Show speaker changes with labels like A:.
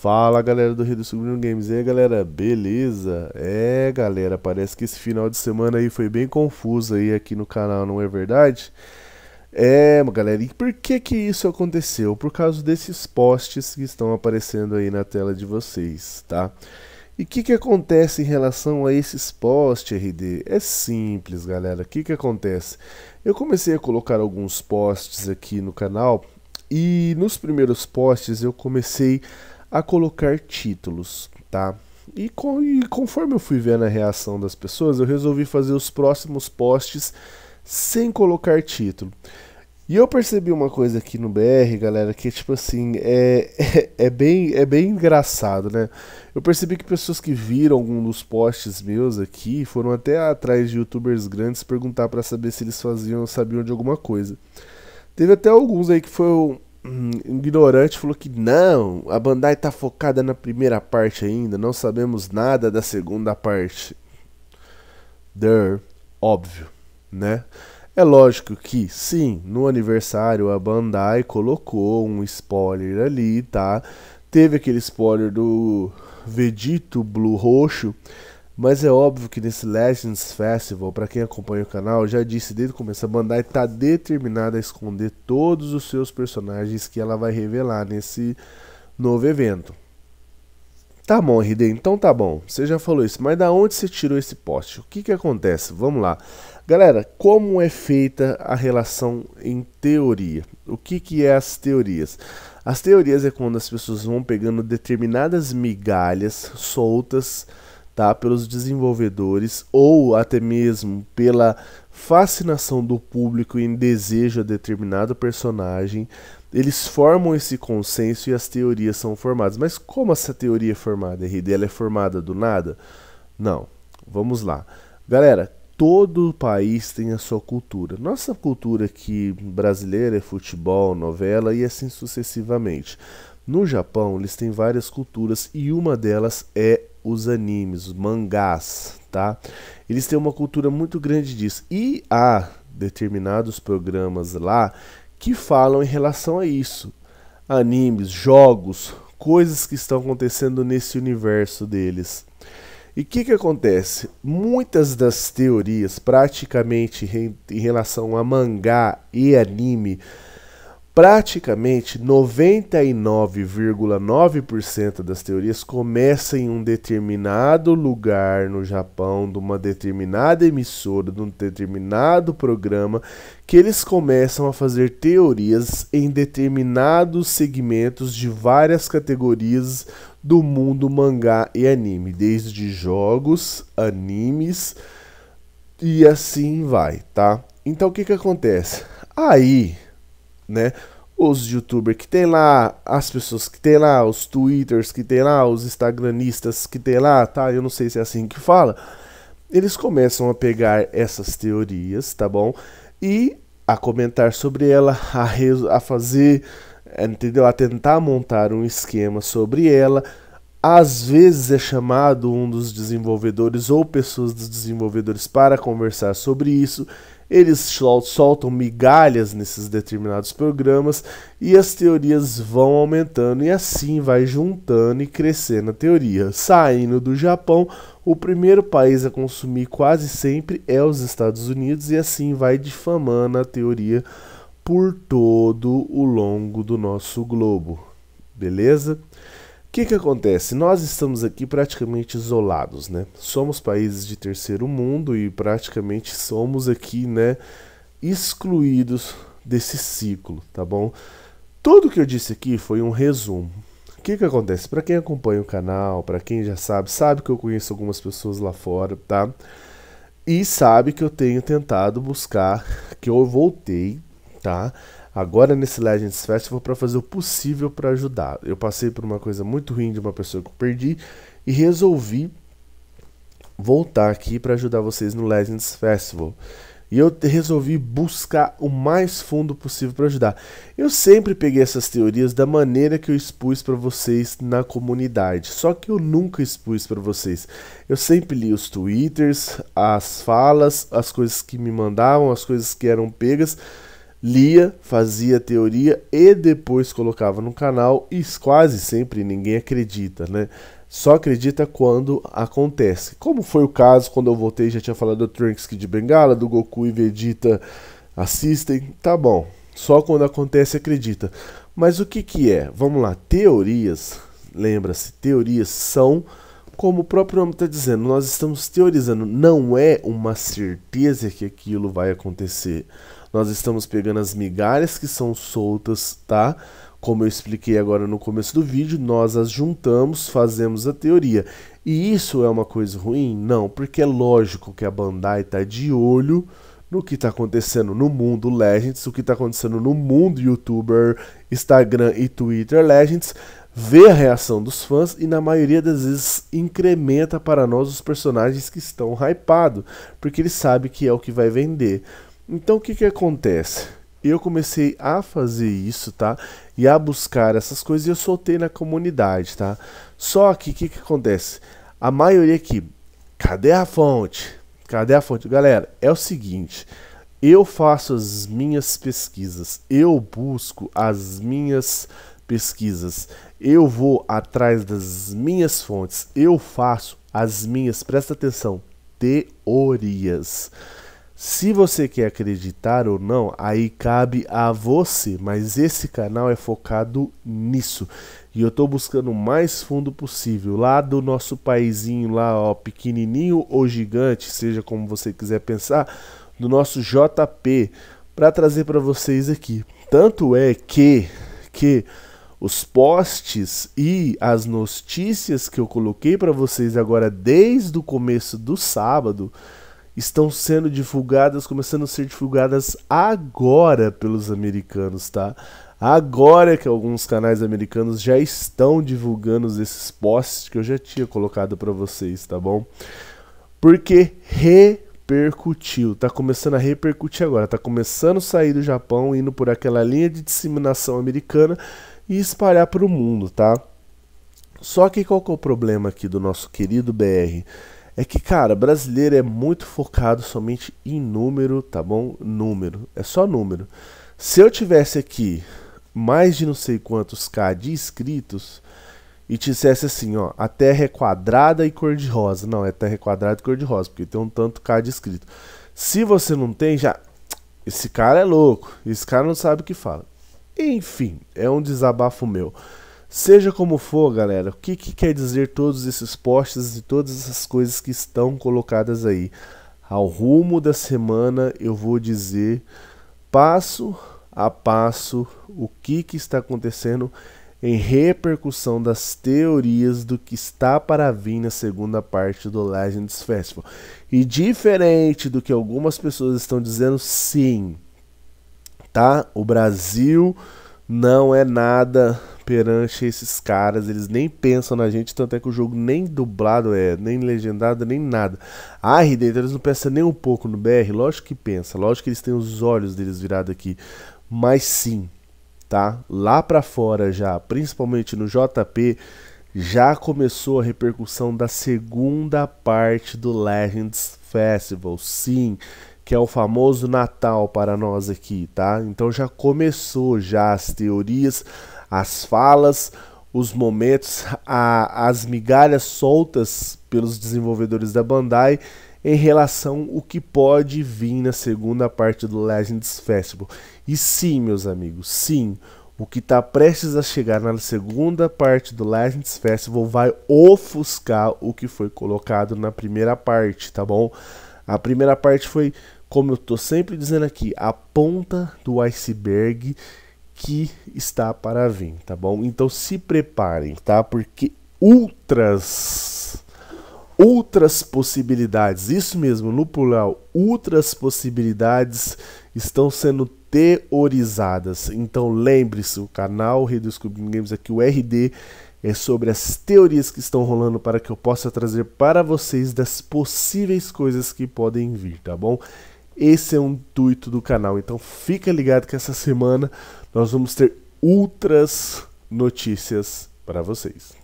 A: Fala galera do Rio do Submarino Games, e aí galera, beleza? É galera, parece que esse final de semana aí foi bem confuso aí aqui no canal, não é verdade? É galera, e por que que isso aconteceu? Por causa desses posts que estão aparecendo aí na tela de vocês, tá? E o que que acontece em relação a esses posts, RD? É simples galera, o que que acontece? Eu comecei a colocar alguns posts aqui no canal e nos primeiros posts eu comecei a colocar títulos, tá? E, com, e conforme eu fui vendo a reação das pessoas, eu resolvi fazer os próximos posts sem colocar título. E eu percebi uma coisa aqui no BR, galera, que tipo assim, é, é, é, bem, é bem engraçado, né? Eu percebi que pessoas que viram algum dos posts meus aqui foram até atrás de youtubers grandes perguntar para saber se eles faziam, sabiam de alguma coisa. Teve até alguns aí que foi um ignorante falou que não, a Bandai tá focada na primeira parte ainda, não sabemos nada da segunda parte. Der, óbvio, né? É lógico que sim, no aniversário a Bandai colocou um spoiler ali, tá? Teve aquele spoiler do Vegito Blue Roxo, mas é óbvio que nesse Legends Festival, para quem acompanha o canal, já disse desde o começo, a Bandai tá determinada a esconder todos os seus personagens que ela vai revelar nesse novo evento. Tá bom, RD, então tá bom. Você já falou isso, mas da onde você tirou esse poste? O que que acontece? Vamos lá. Galera, como é feita a relação em teoria? O que que é as teorias? As teorias é quando as pessoas vão pegando determinadas migalhas soltas tá? pelos desenvolvedores ou até mesmo pela fascinação do público em desejo a determinado personagem, eles formam esse consenso e as teorias são formadas. Mas como essa teoria é formada, RD? Ela é formada do nada? Não. Vamos lá. Galera, todo país tem a sua cultura. Nossa cultura aqui brasileira é futebol, novela e assim sucessivamente. No Japão, eles têm várias culturas e uma delas é os animes, os mangás, tá? Eles têm uma cultura muito grande disso. E há determinados programas lá que falam em relação a isso. Animes, jogos, coisas que estão acontecendo nesse universo deles. E o que, que acontece? Muitas das teorias, praticamente em relação a mangá e anime, praticamente 99,9% das teorias começam em um determinado lugar no Japão, de uma determinada emissora, de um determinado programa, que eles começam a fazer teorias em determinados segmentos de várias categorias do mundo mangá e anime, desde jogos, animes e assim vai, tá? Então o que que acontece? Aí, né? os youtubers que tem lá, as pessoas que tem lá, os twitters que tem lá, os Instagramistas que tem lá, tá? Eu não sei se é assim que fala. Eles começam a pegar essas teorias, tá bom? E a comentar sobre ela, a, a fazer, entendeu? A tentar montar um esquema sobre ela. Às vezes é chamado um dos desenvolvedores ou pessoas dos desenvolvedores para conversar sobre isso eles soltam migalhas nesses determinados programas e as teorias vão aumentando e assim vai juntando e crescendo a teoria. Saindo do Japão, o primeiro país a consumir quase sempre é os Estados Unidos e assim vai difamando a teoria por todo o longo do nosso globo. Beleza? O que, que acontece? Nós estamos aqui praticamente isolados, né? Somos países de terceiro mundo e praticamente somos aqui, né, excluídos desse ciclo, tá bom? Tudo que eu disse aqui foi um resumo. O que, que acontece? Para quem acompanha o canal, para quem já sabe, sabe que eu conheço algumas pessoas lá fora, tá? E sabe que eu tenho tentado buscar, que eu voltei, tá? agora nesse Legends Festival para fazer o possível para ajudar. Eu passei por uma coisa muito ruim de uma pessoa que eu perdi e resolvi voltar aqui para ajudar vocês no Legends Festival. E eu resolvi buscar o mais fundo possível para ajudar. Eu sempre peguei essas teorias da maneira que eu expus para vocês na comunidade, só que eu nunca expus para vocês. Eu sempre li os twitters, as falas, as coisas que me mandavam, as coisas que eram pegas, lia, fazia teoria e depois colocava no canal e quase sempre ninguém acredita, né? Só acredita quando acontece. Como foi o caso quando eu voltei, já tinha falado do Trunks Kid Bengala, do Goku e Vegeta assistem, tá bom. Só quando acontece acredita. Mas o que que é? Vamos lá, teorias, lembra-se, teorias são como o próprio nome está dizendo, nós estamos teorizando, não é uma certeza que aquilo vai acontecer. Nós estamos pegando as migalhas que são soltas, tá? Como eu expliquei agora no começo do vídeo, nós as juntamos, fazemos a teoria. E isso é uma coisa ruim? Não, porque é lógico que a Bandai está de olho no que está acontecendo no mundo Legends, o que está acontecendo no mundo YouTuber, Instagram e Twitter Legends, vê a reação dos fãs e na maioria das vezes incrementa para nós os personagens que estão hypados, porque ele sabe que é o que vai vender. Então o que, que acontece? Eu comecei a fazer isso, tá? E a buscar essas coisas e eu soltei na comunidade, tá? Só que o que, que acontece? A maioria aqui, cadê a fonte? Cadê a fonte? Galera, é o seguinte. Eu faço as minhas pesquisas, eu busco as minhas pesquisas, eu vou atrás das minhas fontes, eu faço as minhas, presta atenção, teorias. Se você quer acreditar ou não, aí cabe a você, mas esse canal é focado nisso. E eu estou buscando o mais fundo possível, lá do nosso paizinho lá, ó, pequenininho ou gigante, seja como você quiser pensar, do nosso JP, para trazer para vocês aqui. Tanto é que que os posts e as notícias que eu coloquei para vocês agora desde o começo do sábado, estão sendo divulgadas, começando a ser divulgadas agora pelos americanos, tá? Agora que alguns canais americanos já estão divulgando esses posts que eu já tinha colocado para vocês, tá bom? Porque repercutiu, tá começando a repercutir agora, tá começando a sair do Japão, indo por aquela linha de disseminação americana e espalhar para o mundo, tá? Só que qual que é o problema aqui do nosso querido BR? é que, cara, brasileiro é muito focado somente em número, tá bom? Número, é só número. Se eu tivesse aqui mais de não sei quantos K de inscritos e dissesse assim, ó, a Terra é quadrada e cor-de-rosa. Não, é Terra é quadrada e cor-de-rosa, porque tem um tanto K de inscrito. Se você não tem, já. Esse cara é louco, esse cara não sabe o que fala. Enfim, é um desabafo meu. Seja como for, galera, o que, que quer dizer todos esses postes e todas essas coisas que estão colocadas aí? Ao rumo da semana eu vou dizer passo a passo o que, que está acontecendo em repercussão das teorias do que está para vir na segunda parte do Legends Festival. E diferente do que algumas pessoas estão dizendo, sim, tá? O Brasil não é nada perante esses caras, eles nem pensam na gente, tanto é que o jogo nem dublado é, nem legendado, nem nada. A RD, eles não pensam nem um pouco no BR, lógico que pensa, lógico que eles têm os olhos deles virados aqui, mas sim, tá? Lá pra fora já, principalmente no JP, já começou a repercussão da segunda parte do Legends Festival. Sim, que é o famoso Natal para nós aqui, tá? Então já começou já as teorias, as falas, os momentos, a, as migalhas soltas pelos desenvolvedores da Bandai em relação o que pode vir na segunda parte do Legends Festival. E sim, meus amigos, sim, o que está prestes a chegar na segunda parte do Legends Festival vai ofuscar o que foi colocado na primeira parte, tá bom? A primeira parte foi como eu estou sempre dizendo aqui, a ponta do iceberg que está para vir, tá bom? Então se preparem, tá? Porque outras outras possibilidades, isso mesmo, no plural, outras possibilidades estão sendo teorizadas. Então lembre-se, o canal Redescobrindo Games aqui, o RD, é sobre as teorias que estão rolando para que eu possa trazer para vocês das possíveis coisas que podem vir, tá bom? Esse é o intuito do canal. Então fica ligado que essa semana nós vamos ter outras notícias para vocês.